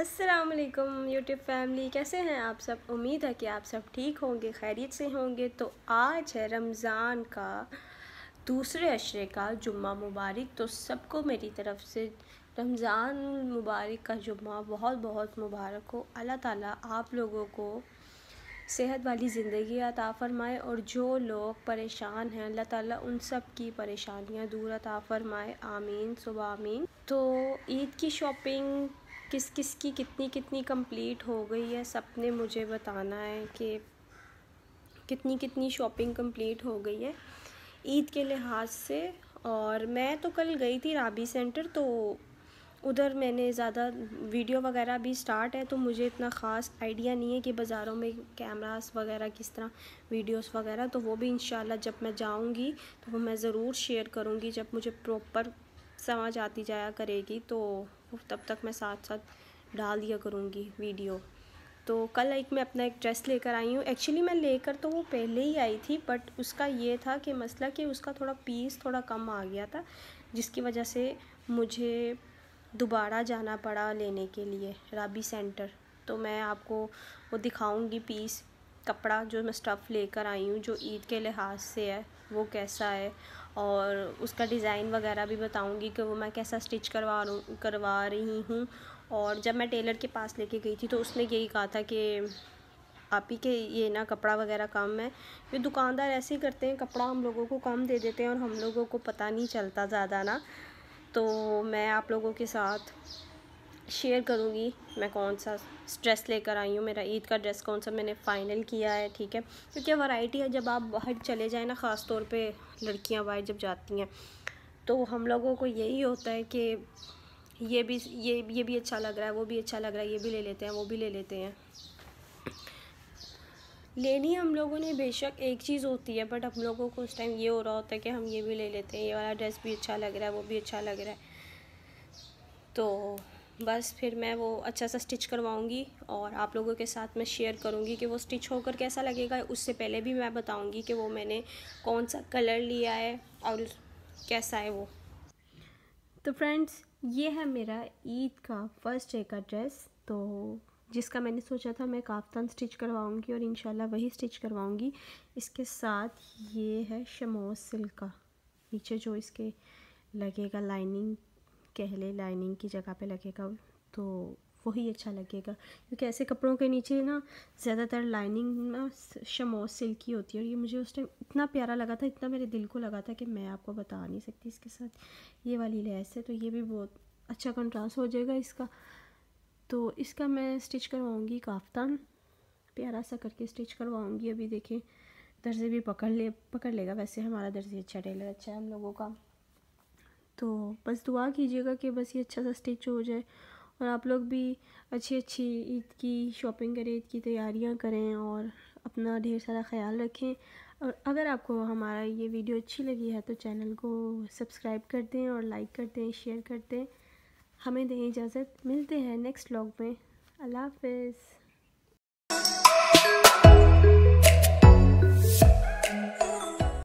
असलकम YouTube family कैसे हैं आप सब उम्मीद है कि आप सब ठीक होंगे खैरियत से होंगे तो आज है रमज़ान का दूसरे अशरे का जुम्मा मुबारक तो सबको मेरी तरफ से रमज़ान मुबारक का जुम्मा बहुत बहुत मुबारक हो अल्लाह ताला आप लोगों को सेहत वाली ज़िंदगी अता फ़रमाए और जो लोग परेशान हैं अल्लाह ताला उन सब की परेशानियाँ दूर अता फ़रमाए आमीन सुबह आमीन तो ईद की शॉपिंग किस किस की कितनी कितनी कंप्लीट हो गई है ने मुझे बताना है कि कितनी कितनी शॉपिंग कंप्लीट हो गई है ईद के लिहाज से और मैं तो कल गई थी राबी सेंटर तो उधर मैंने ज़्यादा वीडियो वगैरह भी स्टार्ट है तो मुझे इतना ख़ास आइडिया नहीं है कि बाज़ारों में कैमरास वगैरह किस तरह वीडियोस वगैरह तो वो भी इन जब मैं जाऊँगी तो वो मैं ज़रूर शेयर करूँगी जब मुझे प्रॉपर समझ आती जाया करेगी तो आपको तब तक मैं साथ साथ डाल दिया करूँगी वीडियो तो कल एक मैं अपना एक ड्रेस लेकर आई हूँ एक्चुअली मैं लेकर तो वो पहले ही आई थी बट उसका ये था कि मसला कि उसका थोड़ा पीस थोड़ा कम आ गया था जिसकी वजह से मुझे दोबारा जाना पड़ा लेने के लिए राबी सेंटर तो मैं आपको वो दिखाऊंगी पीस कपड़ा जो मैं स्टफ़ लेकर आई हूँ जो ईद के लिहाज से है वो कैसा है और उसका डिज़ाइन वगैरह भी बताऊंगी कि वो मैं कैसा स्टिच करवा करवा रही हूँ और जब मैं टेलर के पास लेके गई थी तो उसने यही कहा था कि आप ही के ये ना कपड़ा वगैरह कम है ये दुकानदार ऐसे ही करते हैं कपड़ा हम लोगों को कम दे देते हैं और हम लोगों को पता नहीं चलता ज़्यादा ना तो मैं आप लोगों के साथ शेयर करूँगी मैं कौन सा ड्रेस लेकर आई हूँ मेरा ईद का ड्रेस कौन सा मैंने फ़ाइनल किया है ठीक है क्योंकि वैरायटी है जब आप बाहर चले जाएँ ना ख़ास तौर पे लड़कियाँ बाहर जब जाती हैं तो हम लोगों को यही होता है कि ये भी ये ये भी अच्छा लग रहा है वो भी अच्छा लग रहा है ये भी ले लेते हैं वो भी ले लेते हैं लेनी हम लोगों ने बेशक एक चीज़ होती है बट हम लोगों को उस टाइम ये हो रहा होता है कि हम ये भी ले लेते हैं ये वाला ड्रेस भी अच्छा लग रहा है वो भी अच्छा लग रहा है तो बस फिर मैं वो अच्छा सा स्टिच करवाऊँगी और आप लोगों के साथ मैं शेयर करूँगी कि वो स्टिच होकर कैसा लगेगा उससे पहले भी मैं बताऊँगी कि वो मैंने कौन सा कलर लिया है और कैसा है वो तो फ्रेंड्स ये है मेरा ईद का फर्स्ट डे का ड्रेस तो जिसका मैंने सोचा था मैं काफ्तान स्टिच करवाऊँगी और इन वही स्टिच करवाऊँगी इसके साथ ये है शमोस सिल्क का नीचे जो इसके लगेगा लाइनिंग कहले लाइनिंग की जगह पे लगेगा तो वही अच्छा लगेगा क्योंकि ऐसे कपड़ों के नीचे ना ज़्यादातर लाइनिंग ना शमो सिल्क की होती है और ये मुझे उस टाइम इतना प्यारा लगा था इतना मेरे दिल को लगा था कि मैं आपको बता नहीं सकती इसके साथ ये वाली लैस है तो ये भी बहुत अच्छा कंट्रास्ट हो जाएगा इसका तो इसका मैं स्टिच करवाऊँगी काफ्तान प्यारा सा करके स्टिच करवाऊँगी अभी देखें दर्जे भी पकड़ ले पकड़ लेगा वैसे हमारा दर्जी अच्छा टेलर अच्छा है हम लोगों का तो बस दुआ कीजिएगा कि बस ये अच्छा सा स्टिच हो जाए और आप लोग भी अच्छी अच्छी ईद की शॉपिंग करें ईद की तैयारियां करें और अपना ढेर सारा ख्याल रखें और अगर आपको हमारा ये वीडियो अच्छी लगी है तो चैनल को सब्सक्राइब कर दें और लाइक कर दें शेयर कर दें हमें दें इजाज़त मिलते हैं नेक्स्ट व्लॉग में अल्लाह हाफिज़